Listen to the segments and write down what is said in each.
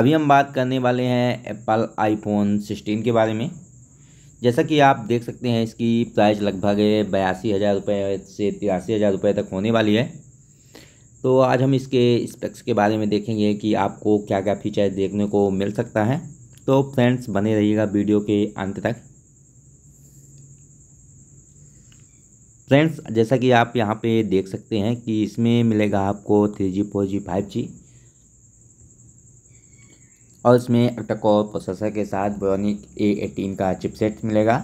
अभी हम बात करने वाले हैं एप्पल आईफोन 16 के बारे में जैसा कि आप देख सकते हैं इसकी प्राइस लगभग बयासी हज़ार रुपये से तिरासी हज़ार रुपये तक होने वाली है तो आज हम इसके स्पेक्स के बारे में देखेंगे कि आपको क्या क्या फीचर देखने को मिल सकता है तो फ्रेंड्स बने रहिएगा वीडियो के अंत तक फ्रेंड्स जैसा कि आप यहाँ पे देख सकते हैं कि इसमें मिलेगा आपको three G four G five G और इसमें अक्टाकोर प्रोसेसर के साथ ब्रोनिक ए एटीन का चिपसेट मिलेगा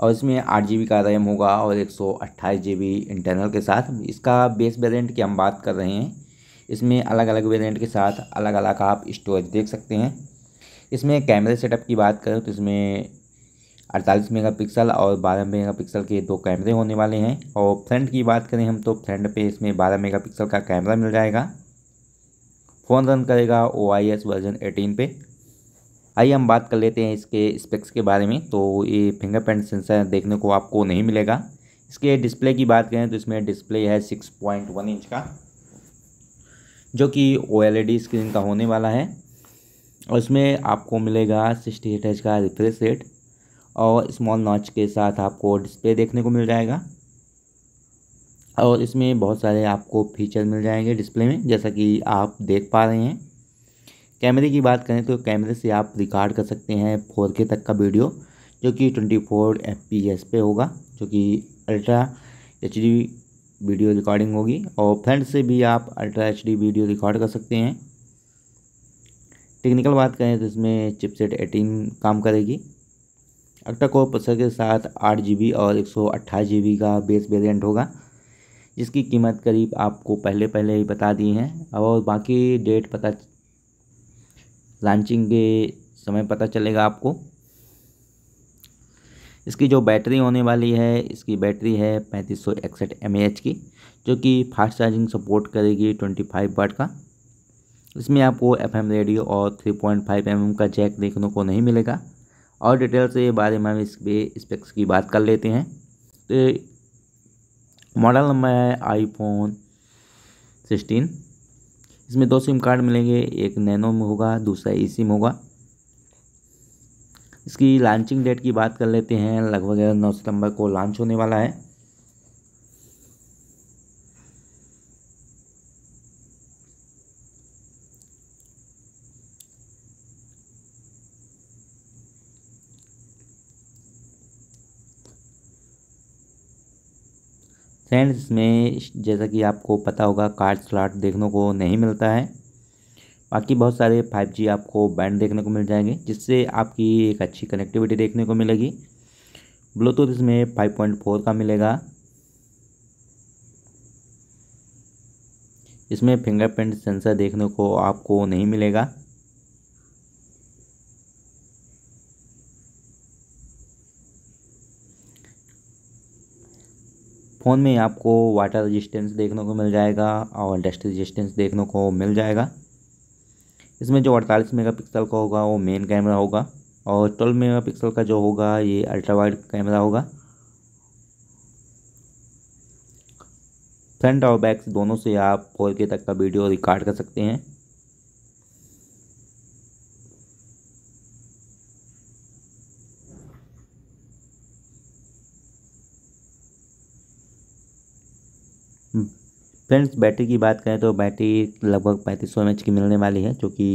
और इसमें आठ जी का रैम होगा और एक सौ इंटरनल के साथ इसका बेस वेरिएंट की हम बात कर रहे हैं इसमें अलग अलग वेरिएंट के साथ अलग अलग आप स्टोरेज देख सकते हैं इसमें कैमरे सेटअप की बात करें तो इसमें 48 मेगापिक्सल और 12 मेगापिक्सल के दो कैमरे होने वाले हैं और फ्रंट की बात करें हम तो फ्रंट पे इसमें 12 मेगापिक्सल का कैमरा मिल जाएगा कौन रन करेगा O I S version eighteen पे आइए हम बात कर लेते हैं इसके स्पेक्स के बारे में तो ये फिंगरप्रिंट सेंसर देखने को आपको नहीं मिलेगा इसके डिस्प्ले की बात करें तो इसमें डिस्प्ले है सिक्स पॉइंट वन इंच का जो कि O L E D screen का होने वाला है और इसमें आपको मिलेगा सिक्सटी एट एच का रिफ्रेश रेट और स्मॉल नॉच के साथ आपको डिस्प्ले देखने को मिल जाएगा और इसमें बहुत सारे आपको फीचर मिल जाएंगे डिस्प्ले में जैसा कि आप देख पा रहे हैं कैमरे की बात करें तो कैमरे से आप रिकॉर्ड कर सकते हैं फोर के तक का वीडियो जो कि twenty four F P S पे होगा जो कि ultra H D video recording होगी और फ्रंट से भी आप ultra H D video record कर सकते हैं टेक्निकल बात करें तो इसमें चिपसेट एटीन काम करेगी अक्टा को प्रोसेसर के साथ आठ जी बी और एक सौ अट्ठाईस जी बी का बेस वेरियंट होगा जिसकी कीमत करीब आपको पहले पहले ही बता दी हैं और बाकी डेट पता लॉन्चिंग के समय पता चलेगा आपको इसकी जो बैटरी होने वाली है इसकी बैटरी है पैंतीस सौ इकसठ एम की जो कि फास्ट चार्जिंग सपोर्ट करेगी ट्वेंटी फाइव वाट का इसमें आपको एफएम रेडियो और थ्री पॉइंट फाइव एम का जैक देखने को नहीं मिलेगा और डिटेल से बारे में हम इस पर स्पेक्स की बात कर लेते हैं तो मॉडल नंबर है आईफोन सिक्सटीन इसमें दो सिम कार्ड मिलेंगे एक नैनो में होगा दूसरा ई e सिम होगा इसकी लॉन्चिंग डेट की बात कर लेते हैं लगभग नौ सितंबर को लॉन्च होने वाला है फ्रेंड्स इसमें जैसा कि आपको पता होगा कार्ड स्लॉट देखने को नहीं मिलता है बाकी बहुत सारे 5G आपको बैंड देखने को मिल जाएंगे जिससे आपकी एक अच्छी कनेक्टिविटी देखने को मिलेगी ब्लूटूथ इसमें 5.4 का मिलेगा इसमें फिंगरप्रिंट सेंसर देखने को आपको नहीं मिलेगा फ़ोन में आपको वाटर रजिस्टेंस देखने को मिल जाएगा और डस्ट रजिस्टेंस देखने को मिल जाएगा इसमें जो अड़तालीस मेगापिक्सल का होगा वो मेन कैमरा होगा और ट्वेल्व मेगापिक्सल का जो होगा ये अल्ट्रा वाइड कैमरा होगा फ्रंट और बैक दोनों से आप फोर के तक का वीडियो रिकॉर्ड कर सकते हैं फ्रेंड्स बैटरी की बात करें तो बैटरी लगभग पैंतीस सौ की मिलने वाली है जो कि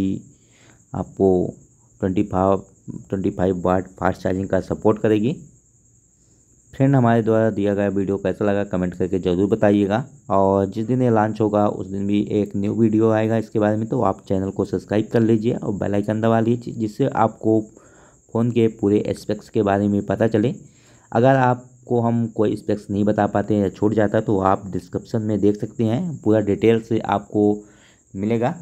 आपको twenty five twenty five watt fast charging का सपोर्ट करेगी फ्रेंड हमारे द्वारा दिया गया वीडियो कैसा लगा कमेंट करके ज़रूर बताइएगा और जिस दिन ये लॉन्च होगा उस दिन भी एक न्यू वीडियो आएगा इसके बारे में तो आप चैनल को सब्सक्राइब कर लीजिए और बेल आइकन दबा लीजिए जिससे आपको फ़ोन के पूरे एस्पेक्ट्स के बारे में पता चले अगर आप को हम कोई स्पेक्स नहीं बता पाते हैं या छूट जाता है तो आप डिस्क्रिप्शन में देख सकते हैं पूरा डिटेल से आपको मिलेगा